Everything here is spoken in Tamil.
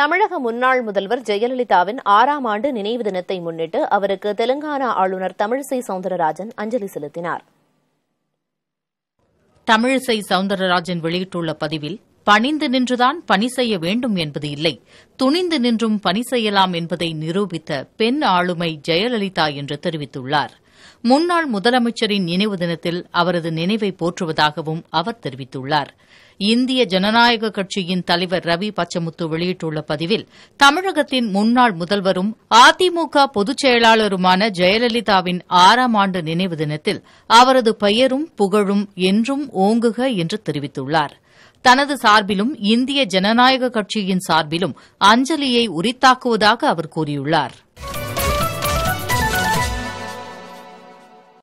தமிழக முன்னாள் முதல்வர் ஜெயலலிதாவின் ஆறாம் ஆண்டு நினைவு தினத்தை முன்னிட்டு அவருக்கு தெலுங்கானா ஆளுநர் தமிழிசை சவுந்தரராஜன் அஞ்சலி செலுத்தினார் தமிழிசை சவுந்தரராஜன் வெளியிட்டுள்ள பதிவில் பணிந்து நின்றுதான் பணி செய்ய வேண்டும் என்பது இல்லை துணிந்து நின்றும் பணி செய்யலாம் என்பதை நிரூபித்த பெண் ஆளுமை ஜெயலலிதா என்று தெரிவித்துள்ளாா் முன்னாள் முதலமைச்சரின் நினைவு தினத்தில் அவரது நினைவை போற்றுவதாகவும் அவர் தெரிவித்துள்ளார் இந்திய ஜனநாயக கட்சியின் தலைவர் ரவி பச்சமுத்து வெளியிட்டுள்ள பதிவில் தமிழகத்தின் முன்னாள் முதல்வரும் அதிமுக பொதுச் செயலாளருமான ஜெயலலிதாவின் ஆறாம் ஆண்டு நினைவு தினத்தில் அவரது பெயரும் புகழும் என்றும் ஓங்குக என்று தெரிவித்துள்ளார் தனது சார்பிலும் இந்திய ஜனநாயக கட்சியின் சார்பிலும் அஞ்சலியை உரித்தாக்குவதாக அவர் கூறியுள்ளாா்